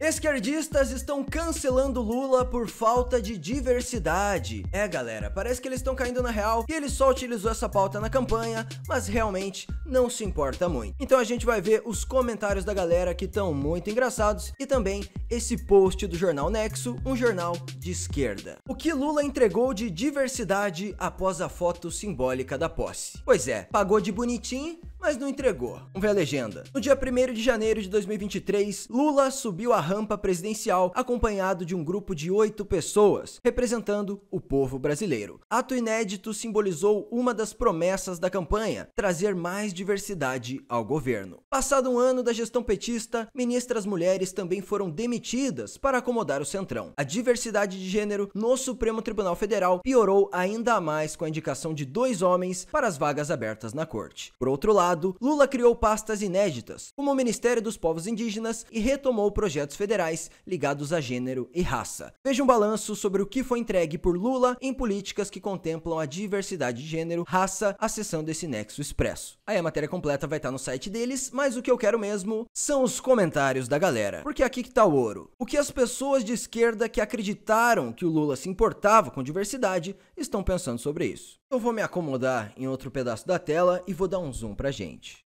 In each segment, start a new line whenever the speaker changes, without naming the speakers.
Esquerdistas estão cancelando Lula por falta de diversidade. É, galera, parece que eles estão caindo na real e ele só utilizou essa pauta na campanha, mas realmente não se importa muito. Então a gente vai ver os comentários da galera que estão muito engraçados e também esse post do jornal Nexo, um jornal de esquerda. O que Lula entregou de diversidade após a foto simbólica da posse? Pois é, pagou de bonitinho mas não entregou. Vamos ver a legenda. No dia 1 de janeiro de 2023, Lula subiu a rampa presidencial acompanhado de um grupo de oito pessoas, representando o povo brasileiro. Ato inédito simbolizou uma das promessas da campanha, trazer mais diversidade ao governo. Passado um ano da gestão petista, ministras mulheres também foram demitidas para acomodar o Centrão. A diversidade de gênero no Supremo Tribunal Federal piorou ainda mais com a indicação de dois homens para as vagas abertas na corte. Por outro lado, lado, Lula criou pastas inéditas, como o Ministério dos Povos Indígenas, e retomou projetos federais ligados a gênero e raça. Veja um balanço sobre o que foi entregue por Lula em políticas que contemplam a diversidade de gênero, raça, acessando esse nexo expresso. Aí a matéria completa vai estar no site deles, mas o que eu quero mesmo são os comentários da galera. Porque aqui que tá o ouro. O que as pessoas de esquerda que acreditaram que o Lula se importava com diversidade estão pensando sobre isso. Eu vou me acomodar em outro pedaço da tela e vou dar um zoom pra gente.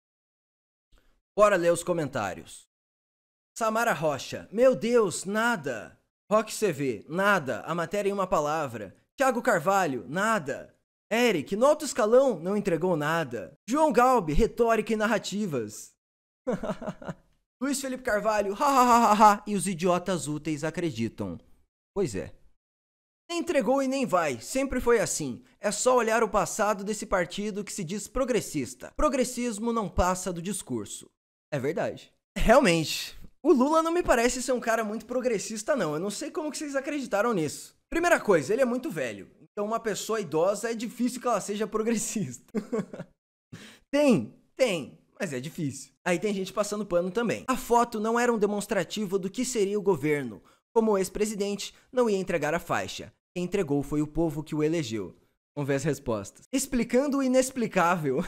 Bora ler os comentários. Samara Rocha, meu Deus, nada. Rock CV, nada. A matéria em uma palavra. Thiago Carvalho, nada. Eric, no alto escalão, não entregou nada. João Galbi, retórica e narrativas. Luiz Felipe Carvalho, hahaha, e os idiotas úteis acreditam. Pois é. Nem entregou e nem vai, sempre foi assim. É só olhar o passado desse partido que se diz progressista. Progressismo não passa do discurso. É verdade. Realmente, o Lula não me parece ser um cara muito progressista não. Eu não sei como que vocês acreditaram nisso. Primeira coisa, ele é muito velho. Então uma pessoa idosa é difícil que ela seja progressista. tem, tem, mas é difícil. Aí tem gente passando pano também. A foto não era um demonstrativo do que seria o governo. Como o ex-presidente não ia entregar a faixa. Quem entregou foi o povo que o elegeu. Vamos ver as respostas. Explicando o inexplicável.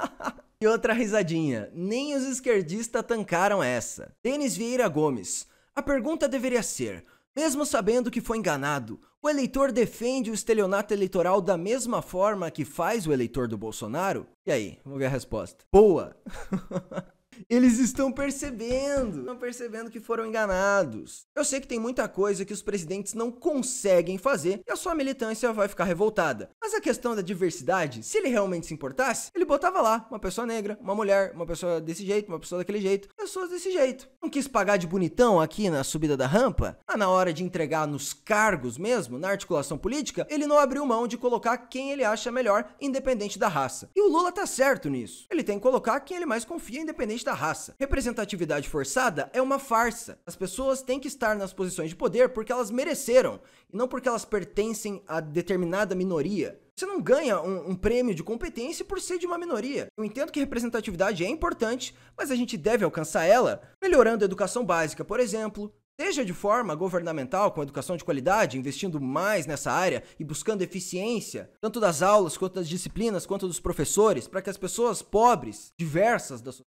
e outra risadinha. Nem os esquerdistas tancaram essa. Denis Vieira Gomes. A pergunta deveria ser: mesmo sabendo que foi enganado, o eleitor defende o estelionato eleitoral da mesma forma que faz o eleitor do Bolsonaro? E aí, vamos ver a resposta. Boa! Eles estão percebendo, estão percebendo que foram enganados. Eu sei que tem muita coisa que os presidentes não conseguem fazer e a sua militância vai ficar revoltada. Mas a questão da diversidade, se ele realmente se importasse, ele botava lá uma pessoa negra, uma mulher, uma pessoa desse jeito, uma pessoa daquele jeito, pessoas desse jeito. Não quis pagar de bonitão aqui na subida da rampa, Ah, na hora de entregar nos cargos mesmo, na articulação política, ele não abriu mão de colocar quem ele acha melhor, independente da raça. E o Lula tá certo nisso. Ele tem que colocar quem ele mais confia, independente independente da raça. Representatividade forçada é uma farsa. As pessoas têm que estar nas posições de poder porque elas mereceram e não porque elas pertencem a determinada minoria. Você não ganha um, um, prêmio de competência por ser de uma minoria. Eu entendo que representatividade é importante, mas a gente deve alcançar ela melhorando a educação básica, por exemplo, seja de forma governamental, com educação de qualidade, investindo mais nessa área e buscando eficiência, tanto das aulas, quanto das disciplinas, quanto dos professores, para que as pessoas pobres, diversas da sociedade,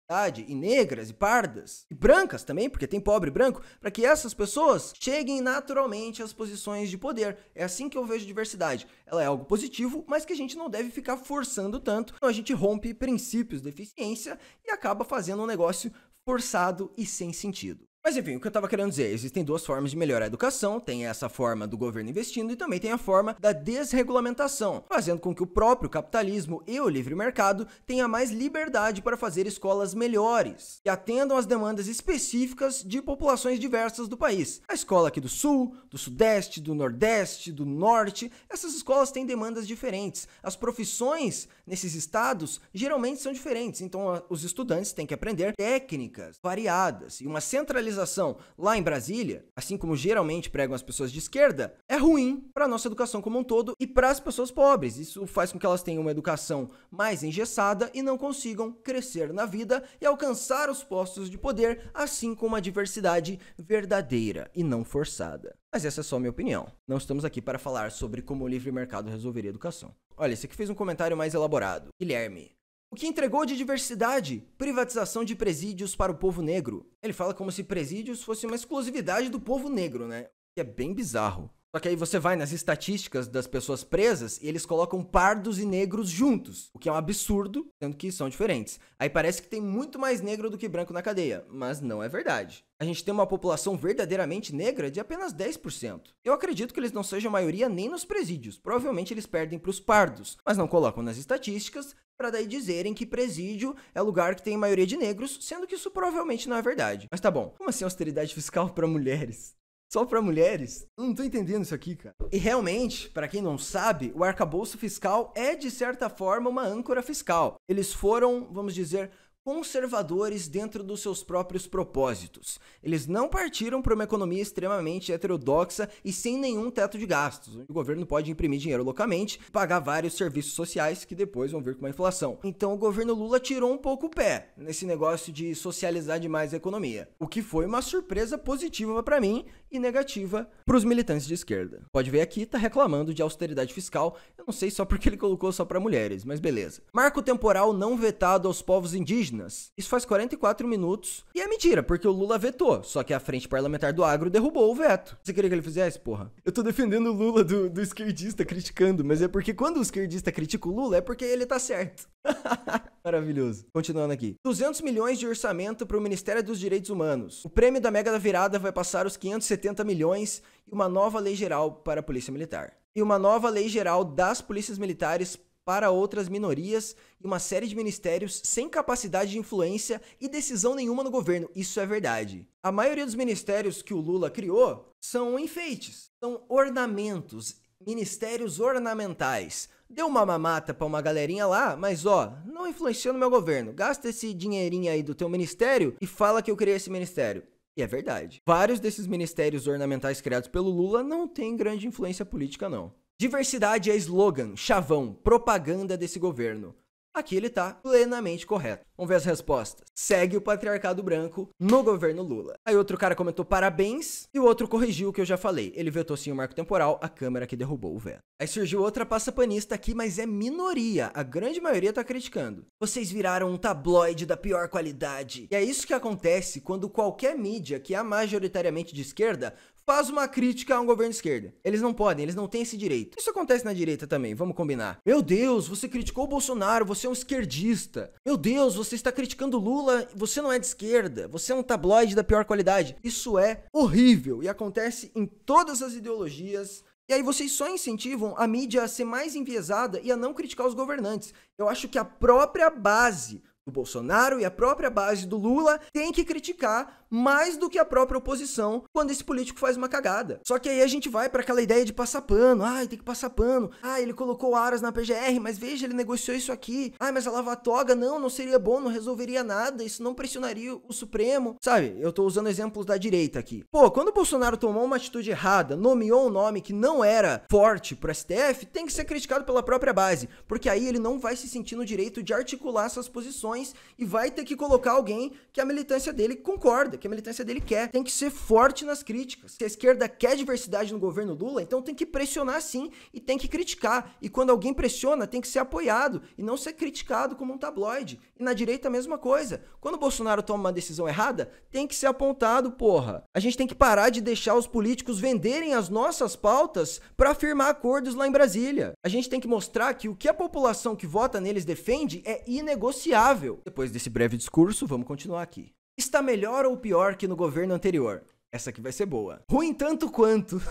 e negras, e pardas, e brancas também, porque tem pobre e branco, para que essas pessoas cheguem naturalmente às posições de poder. É assim que eu vejo diversidade. Ela é algo positivo, mas que a gente não deve ficar forçando tanto, então a gente rompe princípios de eficiência e acaba fazendo um negócio forçado e sem sentido. Mas enfim, o que eu estava querendo dizer, existem duas formas de melhorar a educação, tem essa forma do governo investindo e também tem a forma da desregulamentação, fazendo com que o próprio capitalismo e o livre mercado tenha mais liberdade para fazer escolas melhores, que atendam às demandas específicas de populações diversas do país. A escola aqui do Sul, do Sudeste, do Nordeste, do Norte, essas escolas têm demandas diferentes. As profissões nesses estados geralmente são diferentes, então os estudantes têm que aprender técnicas variadas e uma centralização polarização lá em Brasília, assim como geralmente pregam as pessoas de esquerda, é ruim para a nossa educação como um todo e para as pessoas pobres. Isso faz com que elas tenham uma educação mais engessada e não consigam crescer na vida e alcançar os postos de poder, assim como a diversidade verdadeira e não forçada. Mas essa é só minha opinião. Não estamos aqui para falar sobre como o livre mercado resolveria a educação. Olha, esse aqui fez um comentário mais elaborado. Guilherme, o que entregou de diversidade? Privatização de presídios para o povo negro. Ele fala como se presídios fosse uma exclusividade do povo negro, né? Que é bem bizarro. Só que aí você vai nas estatísticas das pessoas presas e eles colocam pardos e negros juntos, o que é um absurdo, sendo que são diferentes. Aí parece que tem muito mais negro do que branco na cadeia, mas não é verdade. A gente tem uma população verdadeiramente negra de apenas 10%. Eu acredito que eles não sejam maioria nem nos presídios, provavelmente eles perdem para os pardos, mas não colocam nas estatísticas para daí dizerem que presídio é lugar que tem maioria de negros, sendo que isso provavelmente não é verdade. Mas tá bom, como assim austeridade fiscal para mulheres? só para mulheres? Eu não tô entendendo isso aqui, cara. E realmente, para quem não sabe, o arcabouço fiscal é de certa forma uma âncora fiscal. Eles foram, vamos dizer, conservadores dentro dos seus próprios propósitos. Eles não partiram para uma economia extremamente heterodoxa e sem nenhum teto de gastos. O governo pode imprimir dinheiro loucamente, pagar vários serviços sociais que depois vão vir com a inflação. Então o governo Lula tirou um pouco o pé nesse negócio de socializar demais a economia, o que foi uma surpresa positiva para mim e negativa para os militantes de esquerda. Pode ver aqui, tá reclamando de austeridade fiscal, eu não sei só porque ele colocou só para mulheres, mas beleza. Marco temporal não vetado aos povos indígenas indígenas. Isso faz 44 minutos. E é mentira, porque o Lula vetou. Só que a frente parlamentar do agro derrubou o veto. Você queria que ele fizesse, porra? Eu tô defendendo o Lula do, do esquerdista criticando, mas é porque quando o esquerdista critica o Lula é porque ele tá certo. Maravilhoso. Continuando aqui. 200 milhões de orçamento para o Ministério dos Direitos Humanos. O prêmio da Mega da Virada vai passar os 570 milhões e uma nova lei geral para a Polícia Militar. E uma nova lei geral das polícias militares para outras minorias e uma série de ministérios sem capacidade de influência e decisão nenhuma no governo. Isso é verdade. A maioria dos ministérios que o Lula criou são enfeites, são ornamentos, ministérios ornamentais. Deu uma mamata para uma galerinha lá, mas ó, não influencia no meu governo. Gasta esse dinheirinho aí do teu ministério e fala que eu criei esse ministério. E é verdade. Vários desses ministérios ornamentais criados pelo Lula não têm grande influência política, não. Diversidade é slogan, chavão, propaganda desse governo. Aqui ele tá plenamente correto. Vamos ver as respostas. Segue o patriarcado branco no governo Lula. Aí outro cara comentou parabéns e o outro corrigiu o que eu já falei. Ele vetou sim o marco temporal, a câmera que derrubou o veto. Aí surgiu outra passapanista aqui, mas é minoria. A grande maioria está criticando. Vocês viraram um tabloide da pior qualidade. E é isso que acontece quando qualquer mídia que é majoritariamente de esquerda faz uma crítica a um governo de esquerda. Eles não podem, eles não têm esse direito. Isso acontece na direita também, vamos combinar. Meu Deus, você criticou o Bolsonaro, você é um esquerdista. Meu Deus, você está criticando Lula, você não é de esquerda, você é um tabloide da pior qualidade. Isso é horrível e acontece em todas as ideologias, e aí vocês só incentivam a mídia a ser mais enviesada e a não criticar os governantes. Eu acho que a própria base do Bolsonaro e a própria base do Lula tem que criticar mais do que a própria oposição quando esse político faz uma cagada. Só que aí a gente vai para aquela ideia de passar pano. Ai, tem que passar pano. Ah, ele colocou aras na PGR, mas veja, ele negociou isso aqui. Ai, mas a lavatoga não, não seria bom, não resolveria nada, isso não pressionaria o Supremo. Sabe, eu tô usando exemplos da direita aqui. Pô, quando o Bolsonaro tomou uma atitude errada, nomeou um nome que não era forte pro STF, tem que ser criticado pela própria base, porque aí ele não vai se sentir no direito de articular suas posições e vai ter que colocar alguém que a militância dele concorda, que a militância dele quer. Tem que ser forte nas críticas. Se a esquerda quer diversidade no governo Lula, então tem que pressionar sim e tem que criticar. E quando alguém pressiona, tem que ser apoiado e não ser criticado como um tabloide. E na direita a mesma coisa. Quando o Bolsonaro toma uma decisão errada, tem que ser apontado, porra. A gente tem que parar de deixar os políticos venderem as nossas pautas para firmar acordos lá em Brasília. A gente tem que mostrar que o que a população que vota neles defende é inegociável. Depois desse breve discurso, vamos continuar aqui. Está melhor ou pior que no governo anterior? Essa aqui vai ser boa. Ruim tanto quanto.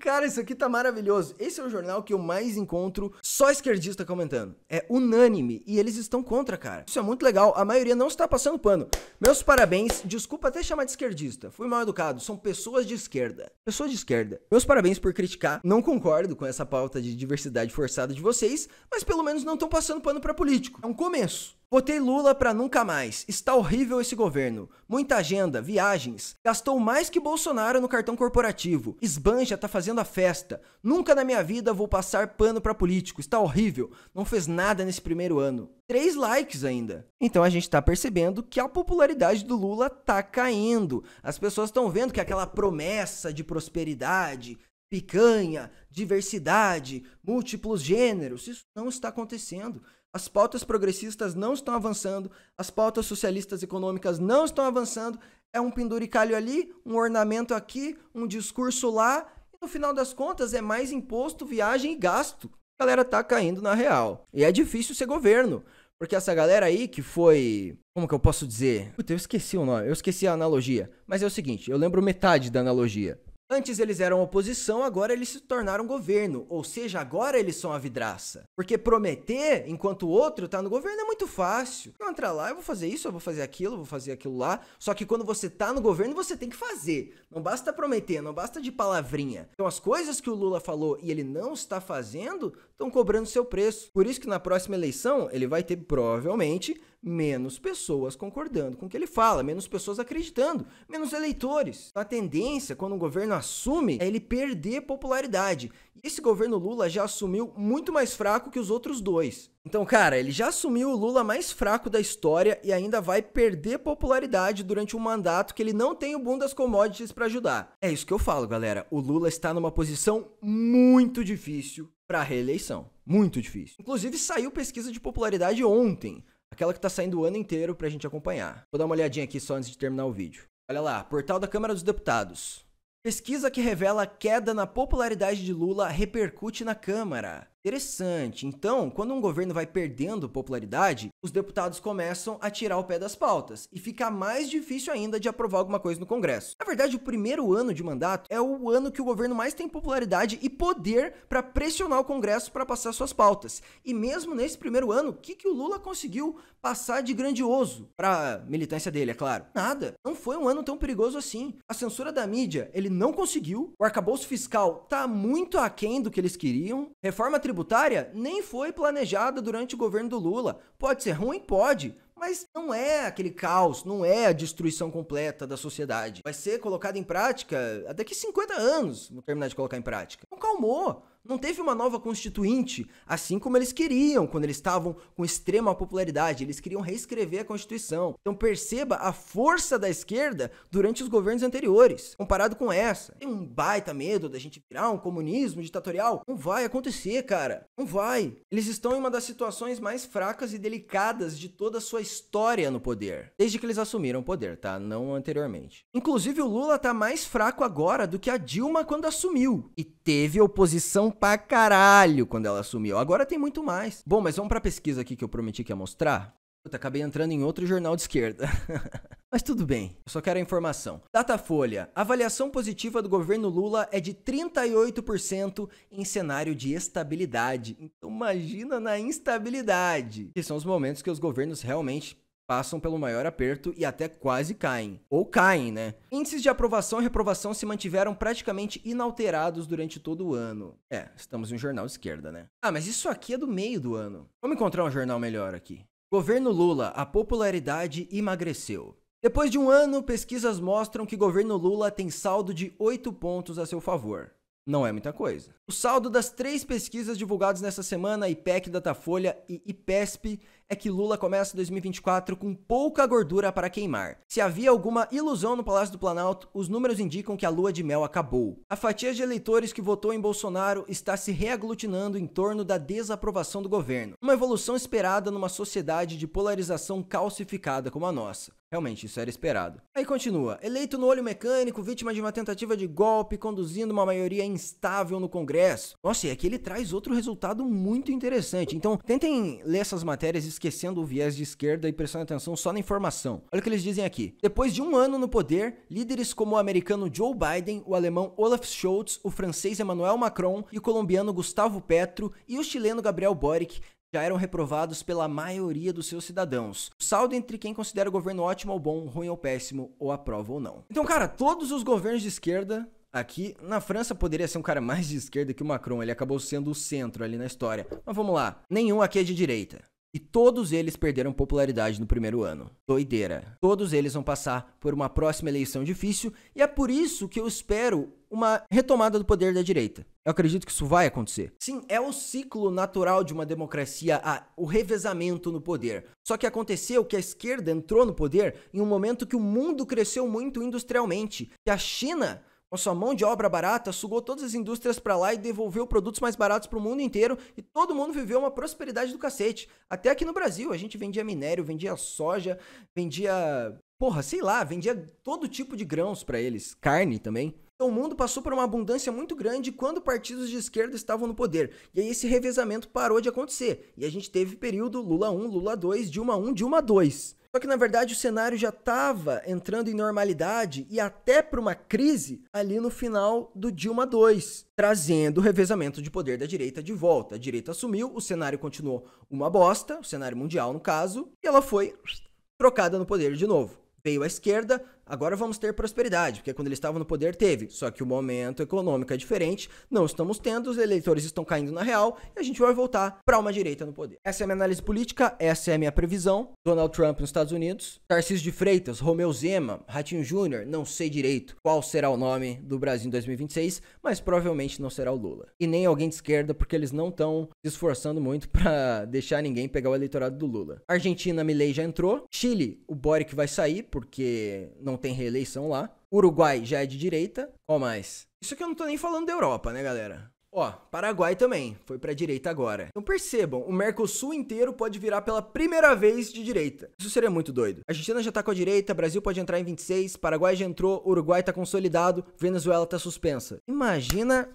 Cara, isso aqui tá maravilhoso. Esse é o jornal que eu mais encontro só esquerdista comentando. É unânime e eles estão contra, cara. Isso é muito legal. A maioria não está passando pano. Meus parabéns. Desculpa até chamar de esquerdista. Fui mal educado. São pessoas de esquerda. Pessoas de esquerda. Meus parabéns por criticar. Não concordo com essa pauta de diversidade forçada de vocês, mas pelo menos não estão passando pano para político. É um começo. Botei Lula pra nunca mais. Está horrível esse governo. Muita agenda, viagens. Gastou mais que Bolsonaro no cartão corporativo. Esbanja tá fazendo a festa. Nunca na minha vida vou passar pano pra político. Está horrível. Não fez nada nesse primeiro ano. Três likes ainda. Então a gente tá percebendo que a popularidade do Lula tá caindo. As pessoas estão vendo que aquela promessa de prosperidade, picanha, diversidade, múltiplos gêneros, isso não está acontecendo as pautas progressistas não estão avançando, as pautas socialistas econômicas não estão avançando, é um penduricalho ali, um ornamento aqui, um discurso lá, e no final das contas é mais imposto, viagem e gasto. A galera tá caindo na real. E é difícil ser governo, porque essa galera aí que foi. Como que eu posso dizer? Puta, eu esqueci o nome, eu esqueci a analogia. Mas é o seguinte, eu lembro metade da analogia. Antes eles eram oposição, agora eles se tornaram governo, ou seja, agora eles são a vidraça. Porque prometer enquanto o outro tá no governo é muito fácil. Eu entrar lá, eu vou fazer isso, eu vou fazer aquilo, eu vou fazer aquilo lá. Só que quando você tá no governo, você tem que fazer. Não basta prometer, não basta de palavrinha. Então as coisas que o Lula falou e ele não está fazendo, estão cobrando seu preço. Por isso que na próxima eleição ele vai ter provavelmente menos pessoas concordando com o que ele fala, menos pessoas acreditando, menos eleitores. A tendência, quando um governo assume, é ele perder popularidade. E Esse governo Lula já assumiu muito mais fraco que os outros dois. Então, cara, ele já assumiu o Lula mais fraco da história e ainda vai perder popularidade durante um mandato que ele não tem o boom das commodities para ajudar. É isso que eu falo, galera. O Lula está numa posição muito difícil para reeleição. Muito difícil. Inclusive, saiu pesquisa de popularidade ontem. Aquela que está saindo o ano inteiro para a gente acompanhar. Vou dar uma olhadinha aqui só antes de terminar o vídeo. Olha lá, portal da Câmara dos Deputados. Pesquisa que revela queda na popularidade de Lula repercute na Câmara. Interessante. Então, quando um governo vai perdendo popularidade, os deputados começam a tirar o pé das pautas e fica mais difícil ainda de aprovar alguma coisa no Congresso. Na verdade, o primeiro ano de mandato é o ano que o governo mais tem popularidade e poder para pressionar o Congresso para passar suas pautas. E mesmo nesse primeiro ano, o que, que o Lula conseguiu passar de grandioso para militância dele, é claro? Nada. Não foi um ano tão perigoso assim. A censura da mídia, ele não conseguiu. O arcabouço fiscal tá muito aquém do que eles queriam. Reforma tributária tributária nem foi planejada durante o governo do Lula. Pode ser ruim? Pode. Mas não é aquele caos, não é a destruição completa da sociedade. Vai ser colocada em prática daqui 50 anos, vou terminar de colocar em prática. Não calmou. Não teve uma nova constituinte, assim como eles queriam quando eles estavam com extrema popularidade. Eles queriam reescrever a Constituição. Então perceba a força da esquerda durante os governos anteriores, comparado com essa. Tem um baita medo da gente virar um comunismo ditatorial. Não vai acontecer, cara. Não vai. Eles estão em uma das situações mais fracas e delicadas de toda a sua história no poder. Desde que eles assumiram o poder, tá? Não anteriormente. Inclusive, o Lula tá mais fraco agora do que a Dilma quando assumiu. E teve oposição pra caralho quando ela sumiu. Agora tem muito mais. Bom, mas vamos pra pesquisa aqui que eu prometi que ia mostrar. Puta, acabei entrando em outro jornal de esquerda. Mas tudo bem, eu só quero a informação. Datafolha, avaliação positiva do governo Lula é de 38% em cenário de estabilidade. Então imagina na instabilidade, que são os momentos que os governos realmente passam pelo maior aperto e até quase caem. Ou caem, né? Índices de aprovação e reprovação se mantiveram praticamente inalterados durante todo o ano. É, estamos em um jornal esquerda, né? Ah, mas isso aqui é do meio do ano. Vamos encontrar um jornal melhor aqui. Governo Lula, a popularidade emagreceu. Depois de um ano, pesquisas mostram que governo Lula tem saldo de 8 pontos a seu favor. Não é muita coisa. O saldo das três pesquisas divulgadas nessa semana, IPEC, Datafolha e IPESP, é que Lula começa 2024 com pouca gordura para queimar. Se havia alguma ilusão no Palácio do Planalto, os números indicam que a lua de mel acabou. A fatia de eleitores que votou em Bolsonaro está se reaglutinando em torno da desaprovação do governo. Uma evolução esperada numa sociedade de polarização calcificada como a nossa. Realmente, isso era esperado. Aí continua. Eleito no olho mecânico, vítima de uma tentativa de golpe, conduzindo uma maioria instável no Congresso. Nossa, e aqui ele traz outro resultado muito interessante. Então, tentem ler essas matérias e esquecendo o viés de esquerda e prestando atenção só na informação. Olha o que eles dizem aqui. Depois de um ano no poder, líderes como o americano Joe Biden, o alemão Olaf Scholz, o francês Emmanuel Macron e o colombiano Gustavo Petro e o chileno Gabriel Boric já eram reprovados pela maioria dos seus cidadãos. O saldo entre quem considera o governo ótimo ou bom, ruim ou péssimo, ou aprova ou não. Então, cara, todos os governos de esquerda aqui na França poderia ser um cara mais de esquerda que o Macron, ele acabou sendo o centro ali na história. Mas vamos lá, nenhum aqui é de direita. E todos eles perderam popularidade no primeiro ano. Doideira. Todos eles vão passar por uma próxima eleição difícil e é por isso que eu espero uma retomada do poder da direita. Eu acredito que isso vai acontecer. Sim, é o ciclo natural de uma democracia, o revezamento no poder. Só que aconteceu que a esquerda entrou no poder em um momento que o mundo cresceu muito industrialmente, que a China com sua mão de obra barata, sugou todas as indústrias para lá e devolveu produtos mais baratos para o mundo inteiro e todo mundo viveu uma prosperidade do cacete. Até aqui no Brasil, a gente vendia minério, vendia soja, vendia. Porra, sei lá, vendia todo tipo de grãos para eles, carne também. Então, o mundo passou por uma abundância muito grande quando partidos de esquerda estavam no poder. E aí esse revezamento parou de acontecer. E a gente teve período Lula 1, Lula 2, Dilma 1, Dilma 2. Só que na verdade o cenário já estava entrando em normalidade e até para uma crise ali no final do Dilma II, trazendo o revezamento de poder da direita de volta. A direita assumiu, o cenário continuou uma bosta, o cenário mundial no caso, e ela foi trocada no poder de novo. Veio a esquerda, agora vamos ter prosperidade, porque quando eles estavam no poder teve, só que o momento econômico é diferente, não estamos tendo, os eleitores estão caindo na real e a gente vai voltar para uma direita no poder. Essa é a minha análise política, essa é a minha previsão. Donald Trump nos Estados Unidos, Tarcísio de Freitas, Romeu Zema, Ratinho Júnior, não sei direito qual será o nome do Brasil em 2026, mas provavelmente não será o Lula. E nem alguém de esquerda, porque eles não estão se esforçando muito para deixar ninguém pegar o eleitorado do Lula. Argentina, Milei já entrou. Chile, o Boric vai sair, porque não não tem reeleição lá. Uruguai já é de direita. Qual mais? Isso que eu não tô nem falando da Europa, né, galera? Ó, Paraguai também, foi pra direita agora. Então percebam, o Mercosul inteiro pode virar pela primeira vez de direita. Isso seria muito doido. A Argentina já tá com a direita, Brasil pode entrar em 26, Paraguai já entrou, Uruguai tá consolidado, Venezuela tá suspensa. Imagina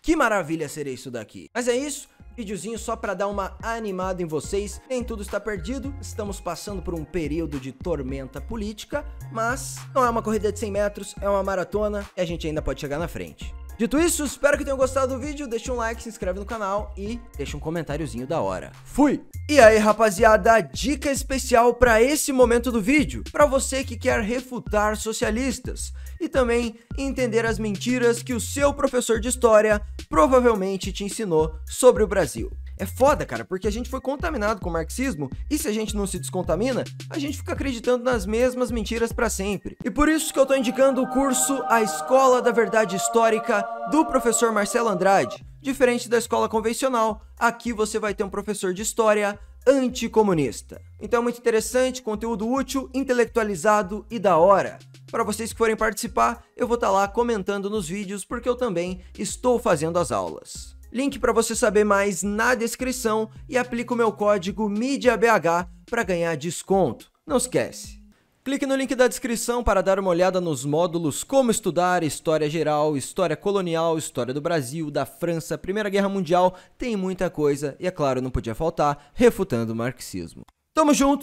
que maravilha seria isso daqui. Mas é isso. Videozinho só para dar uma animada em vocês. Nem tudo está perdido, estamos passando por um período de tormenta política, mas não é uma corrida de 100 metros, é uma maratona e a gente ainda pode chegar na frente. Dito isso, espero que tenham gostado do vídeo, deixa um like, se inscreve no canal e deixa um comentáriozinho da hora. Fui! E aí, rapaziada, dica especial para esse momento do vídeo, para você que quer refutar socialistas e também entender as mentiras que o seu professor de história provavelmente te ensinou sobre o Brasil. É foda, cara, porque a gente foi contaminado com o marxismo e se a gente não se descontamina, a gente fica acreditando nas mesmas mentiras para sempre. E por isso que eu tô indicando o curso A Escola da Verdade Histórica do professor Marcelo Andrade. Diferente da escola convencional, aqui você vai ter um professor de história anticomunista. Então é muito interessante, conteúdo útil, intelectualizado e da hora. Para vocês que forem participar, eu vou estar tá lá comentando nos vídeos porque eu também estou fazendo as aulas. Link para você saber mais na descrição e aplica o meu código MIDIABH para ganhar desconto. Não esquece! Clique no link da descrição para dar uma olhada nos módulos Como Estudar, História Geral, História Colonial, História do Brasil, da França, Primeira Guerra Mundial, tem muita coisa e, é claro, não podia faltar, refutando o marxismo. Tamo junto,